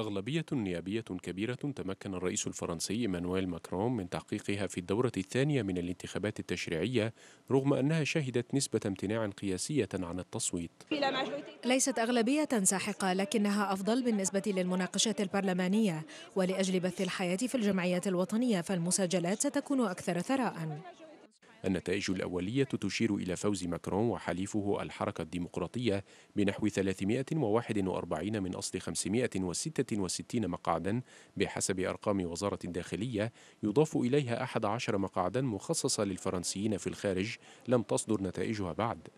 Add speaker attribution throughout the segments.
Speaker 1: أغلبية نيابية كبيرة تمكن الرئيس الفرنسي مانويل ماكرون من تحقيقها في الدورة الثانية من الانتخابات التشريعية رغم أنها شهدت نسبة امتناع قياسية عن التصويت
Speaker 2: ليست أغلبية ساحقة لكنها أفضل بالنسبة للمناقشات البرلمانية ولأجل بث الحياة في الجمعيات الوطنية فالمسجلات ستكون أكثر ثراء
Speaker 1: النتائج الأولية تشير إلى فوز ماكرون وحليفه الحركة الديمقراطية بنحو 341 من أصل 566 مقعدا بحسب أرقام وزارة الداخلية يضاف إليها 11 مقعدا مخصصة للفرنسيين في الخارج لم تصدر نتائجها بعد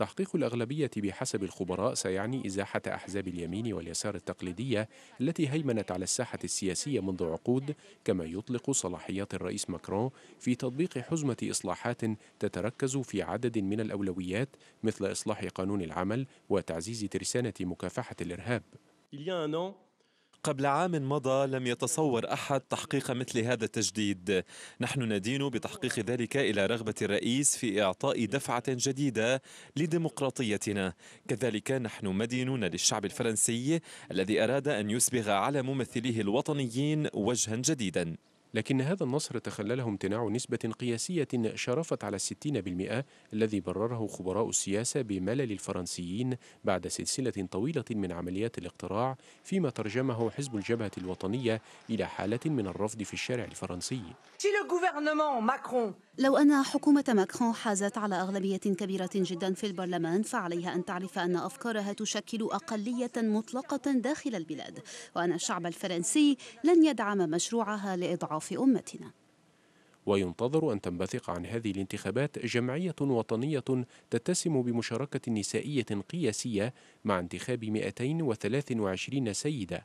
Speaker 1: تحقيق الأغلبية بحسب الخبراء سيعني إزاحة أحزاب اليمين واليسار التقليدية التي هيمنت على الساحة السياسية منذ عقود كما يطلق صلاحيات الرئيس ماكرون في تطبيق حزمة إصلاحات تتركز في عدد من الأولويات مثل إصلاح قانون العمل وتعزيز ترسانة مكافحة الإرهاب. قبل عام مضى لم يتصور أحد تحقيق مثل هذا التجديد نحن ندين بتحقيق ذلك إلى رغبة الرئيس في إعطاء دفعة جديدة لديمقراطيتنا كذلك نحن مدينون للشعب الفرنسي الذي أراد أن يسبغ على ممثليه الوطنيين وجها جديدا لكن هذا النصر تخلله امتناع نسبة قياسية شرفت على الستين بالمئة الذي برره خبراء السياسة بملل الفرنسيين بعد سلسلة طويلة من عمليات الاقتراع فيما ترجمه حزب الجبهة الوطنية إلى حالة من الرفض في الشارع الفرنسي
Speaker 3: لو أن حكومة ماكرون حازت على أغلبية كبيرة جدا في البرلمان فعليها أن تعرف أن أفكارها تشكل أقلية مطلقة داخل البلاد وأن الشعب الفرنسي لن يدعم مشروعها لإضعاف أمتنا
Speaker 1: وينتظر أن تنبثق عن هذه الانتخابات جمعية وطنية تتسم بمشاركة نسائية قياسية مع انتخاب 223 سيدة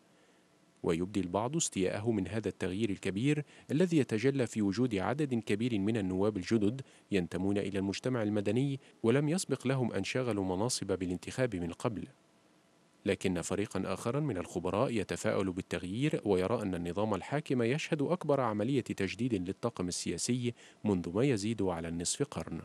Speaker 1: ويبدي البعض استياءه من هذا التغيير الكبير الذي يتجلى في وجود عدد كبير من النواب الجدد ينتمون إلى المجتمع المدني ولم يسبق لهم أن شغلوا مناصب بالانتخاب من قبل لكن فريقا آخرا من الخبراء يتفاءل بالتغيير ويرى أن النظام الحاكم يشهد أكبر عملية تجديد للطاقم السياسي منذ ما يزيد على النصف قرن